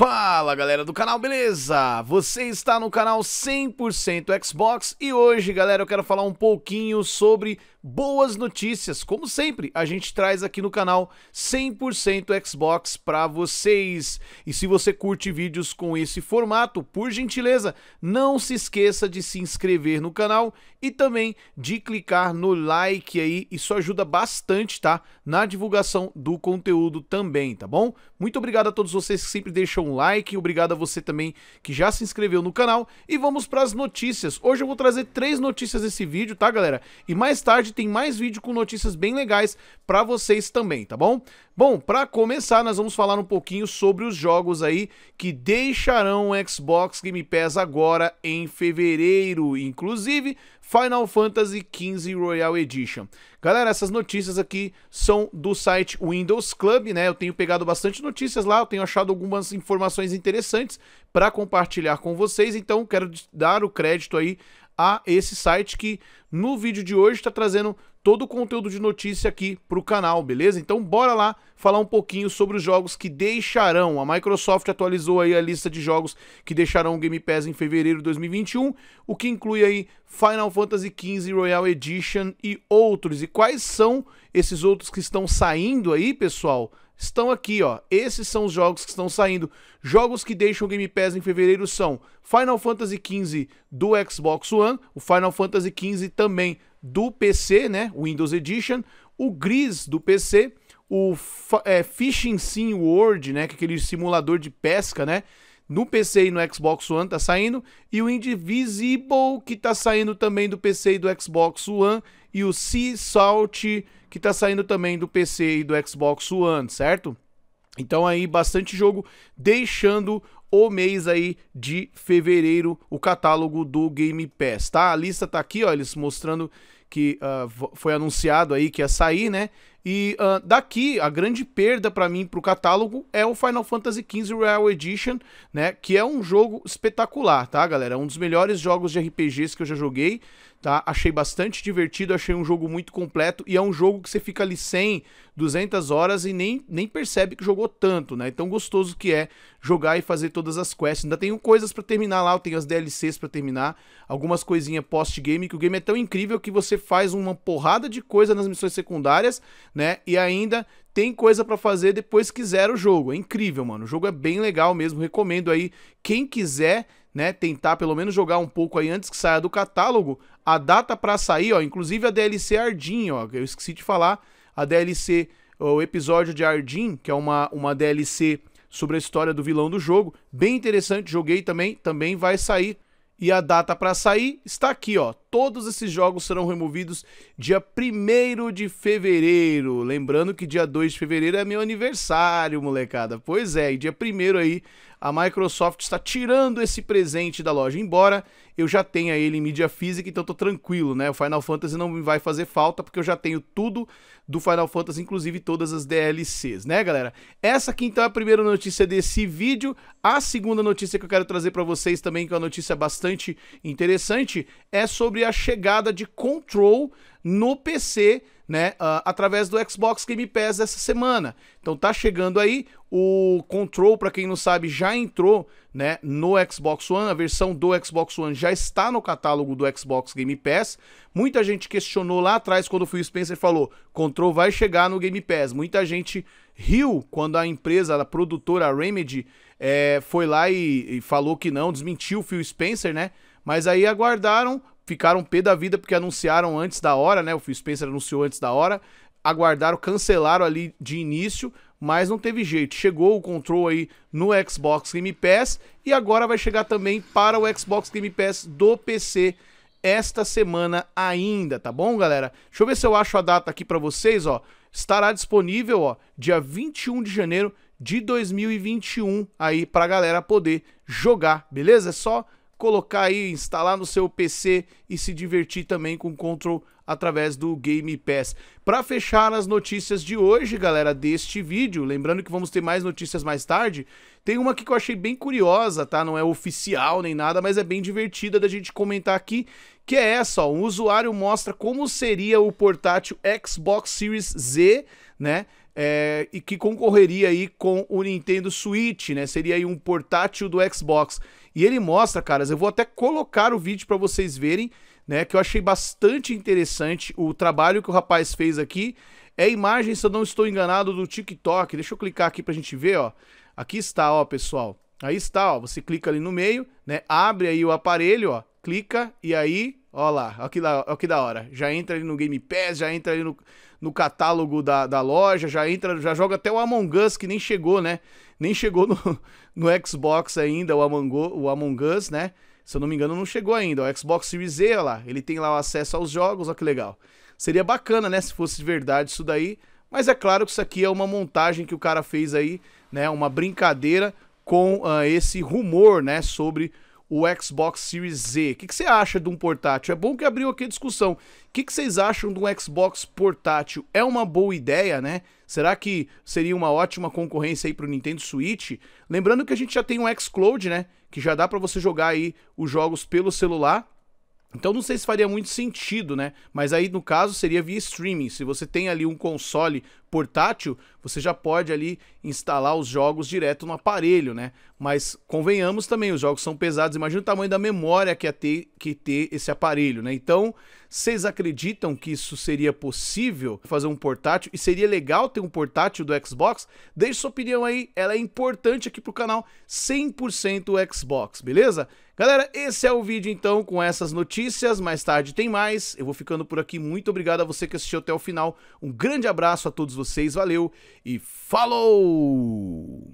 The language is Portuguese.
Fala galera do canal, beleza? Você está no canal 100% Xbox e hoje, galera, eu quero falar um pouquinho sobre boas notícias. Como sempre, a gente traz aqui no canal 100% Xbox para vocês. E se você curte vídeos com esse formato, por gentileza, não se esqueça de se inscrever no canal e também de clicar no like aí. Isso ajuda bastante, tá? Na divulgação do conteúdo também, tá bom? Muito obrigado a todos vocês que sempre deixam um like, obrigado a você também que já se inscreveu no canal e vamos para as notícias. Hoje eu vou trazer três notícias nesse vídeo, tá galera? E mais tarde tem mais vídeo com notícias bem legais para vocês também, tá bom? Bom, para começar, nós vamos falar um pouquinho sobre os jogos aí que deixarão o Xbox Game Pass agora em fevereiro, inclusive Final Fantasy XV Royal Edition. Galera, essas notícias aqui são do site Windows Club, né? Eu tenho pegado bastante notícias lá, eu tenho achado algumas informações interessantes para compartilhar com vocês, então quero dar o crédito aí a esse site que no vídeo de hoje está trazendo todo o conteúdo de notícia aqui para o canal, beleza? Então bora lá falar um pouquinho sobre os jogos que deixarão. A Microsoft atualizou aí a lista de jogos que deixarão o Game Pass em fevereiro de 2021, o que inclui aí Final Fantasy XV Royal Edition e outros. E quais são esses outros que estão saindo aí, pessoal? Estão aqui, ó. Esses são os jogos que estão saindo. Jogos que deixam o Game Pass em fevereiro são Final Fantasy XV do Xbox One, o Final Fantasy XV também do PC, né? Windows Edition, o Gris do PC, o é, Fishing Sim World, né? Que é aquele simulador de pesca, né? No PC e no Xbox One tá saindo. E o Indivisible, que tá saindo também do PC e do Xbox One. E o Sea Salt, que tá saindo também do PC e do Xbox One, certo? Então aí bastante jogo deixando o mês aí de fevereiro o catálogo do Game Pass, tá? A lista tá aqui, ó, eles mostrando que uh, foi anunciado aí que ia sair, né? E uh, daqui a grande perda para mim para o catálogo é o Final Fantasy XV Royal Edition, né? Que é um jogo espetacular, tá, galera? um dos melhores jogos de RPGs que eu já joguei, tá? Achei bastante divertido, achei um jogo muito completo e é um jogo que você fica ali 100, 200 horas e nem, nem percebe que jogou tanto, né? Então gostoso que é jogar e fazer todas as quests. Ainda tenho coisas para terminar lá, eu tenho as DLCs para terminar, algumas coisinhas post-game que o game é tão incrível que você faz uma porrada de coisa nas missões secundárias, né? E ainda tem coisa para fazer depois que zera o jogo. É incrível, mano. O jogo é bem legal mesmo. Recomendo aí quem quiser, né, tentar pelo menos jogar um pouco aí antes que saia do catálogo. A data para sair, ó, inclusive a DLC Ardin, ó, eu esqueci de falar, a DLC o episódio de Ardin, que é uma uma DLC sobre a história do vilão do jogo, bem interessante, joguei também, também vai sair e a data para sair está aqui, ó. Todos esses jogos serão removidos dia 1 de fevereiro. Lembrando que dia 2 de fevereiro é meu aniversário, molecada. Pois é, e dia 1 aí a Microsoft está tirando esse presente da loja, embora eu já tenha ele em mídia física, então tô tranquilo, né? O Final Fantasy não me vai fazer falta porque eu já tenho tudo do Final Fantasy, inclusive todas as DLCs, né, galera? Essa aqui então é a primeira notícia desse vídeo. A segunda notícia que eu quero trazer para vocês também, que é uma notícia bastante interessante, é sobre a chegada de Control no PC, né, uh, através do Xbox Game Pass essa semana. Então tá chegando aí o Control, para quem não sabe, já entrou, né, no Xbox One, a versão do Xbox One já está no catálogo do Xbox Game Pass. Muita gente questionou lá atrás quando o Phil Spencer falou: "Control vai chegar no Game Pass". Muita gente riu quando a empresa, a produtora a Remedy, é, foi lá e, e falou que não, desmentiu o Phil Spencer, né? Mas aí aguardaram ficaram pé da vida porque anunciaram antes da hora, né? O Phil Spencer anunciou antes da hora, aguardaram, cancelaram ali de início, mas não teve jeito. Chegou o Control aí no Xbox Game Pass e agora vai chegar também para o Xbox Game Pass do PC esta semana ainda, tá bom, galera? Deixa eu ver se eu acho a data aqui para vocês, ó. Estará disponível, ó, dia 21 de janeiro de 2021 aí pra galera poder jogar, beleza? É só colocar aí, instalar no seu PC e se divertir também com Control através do Game Pass. Para fechar as notícias de hoje, galera, deste vídeo, lembrando que vamos ter mais notícias mais tarde, tem uma aqui que eu achei bem curiosa, tá? Não é oficial nem nada, mas é bem divertida da gente comentar aqui, que é essa, ó. Um usuário mostra como seria o portátil Xbox Series Z, né? é, e que concorreria aí com o Nintendo Switch, né? Seria aí um portátil do Xbox. E ele mostra, caras, eu vou até colocar o vídeo para vocês verem, né? Que eu achei bastante interessante o trabalho que o rapaz fez aqui. É imagem, se eu não estou enganado, do TikTok. Deixa eu clicar aqui pra gente ver, ó. Aqui está, ó, pessoal. Aí está, ó. Você clica ali no meio, né? Abre aí o aparelho, ó. Clica e aí, ó lá, ó que, da, ó que da hora. Já entra ali no Game Pass, já entra ali no, no catálogo da, da loja, já entra, já joga até o Among Us, que nem chegou, né? Nem chegou no, no Xbox ainda, o Among, o Among Us, né? Se eu não me engano, não chegou ainda. O Xbox Series Z, olha lá, ele tem lá o acesso aos jogos, olha que legal. Seria bacana, né, se fosse de verdade isso daí. Mas é claro que isso aqui é uma montagem que o cara fez aí, né? Uma brincadeira com uh, esse rumor, né? Sobre o Xbox Series Z. O que, que, você acha de um portátil? É bom que abriu aqui a discussão. O que, que, vocês acham de um Xbox portátil? É uma boa ideia, né? Será que seria uma ótima concorrência aí para o Nintendo Switch? Lembrando que a gente já tem um xCloud, né? Que já dá para você jogar aí os jogos pelo celular. Então não sei se faria muito sentido, né? Mas aí no caso seria via streaming. Se você tem ali um console portátil, você já pode ali instalar os jogos direto no aparelho, né? Mas convenhamos também, os jogos são pesados, imagina o tamanho da memória que ia é ter que ter esse aparelho, né? Então, vocês acreditam que isso seria possível fazer um portátil e seria legal ter um portátil do Xbox? Deixe sua opinião aí, ela é importante aqui pro canal 100% Xbox, beleza? Galera, esse é o vídeo então com essas notícias, mais tarde tem mais. Eu vou ficando por aqui. Muito obrigado a você que assistiu até o final. Um grande abraço a todos vocês, valeu e falou!